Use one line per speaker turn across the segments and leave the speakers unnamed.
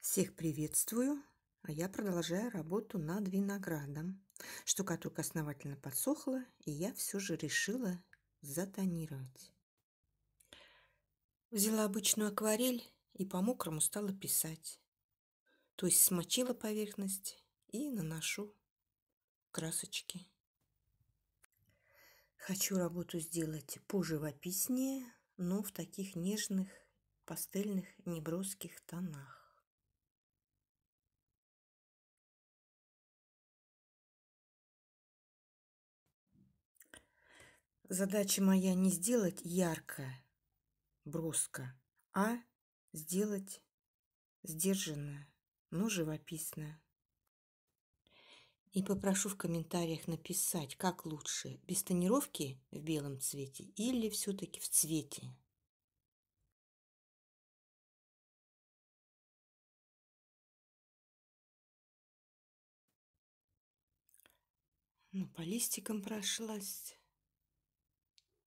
Всех приветствую, а я продолжаю работу над виноградом. Штукатурка основательно подсохла, и я все же решила затонировать. Взяла обычную акварель и по-мокрому стала писать. То есть смочила поверхность и наношу красочки. Хочу работу сделать поживописнее, но в таких нежных, пастельных, неброских тонах. Задача моя не сделать ярко, броско, а сделать сдержанно, но ну, живописно. И попрошу в комментариях написать, как лучше, без тонировки в белом цвете или все-таки в цвете.
Ну, по листикам прошлась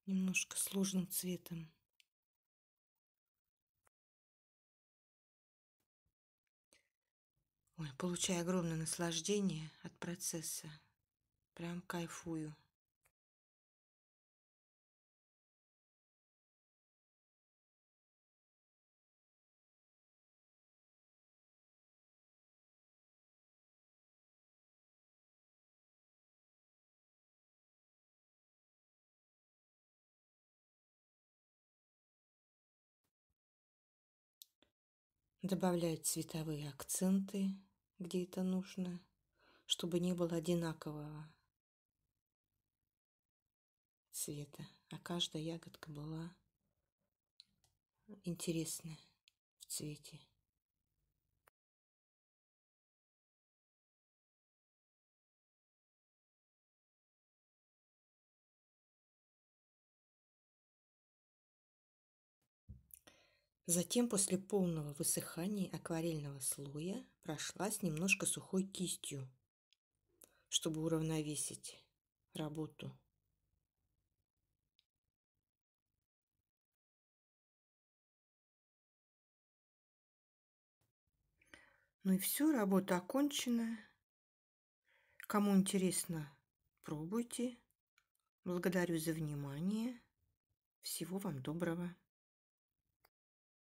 немножко
сложным цветом. Ой, получаю огромное наслаждение от процесса.
Прям кайфую.
добавлять цветовые акценты, где это нужно, чтобы не было одинакового цвета, а каждая ягодка была интересная в цвете. Затем после полного высыхания акварельного слоя прошла с немножко сухой кистью, чтобы уравновесить работу. Ну и все, работа окончена. Кому интересно, пробуйте. Благодарю за внимание. Всего вам доброго.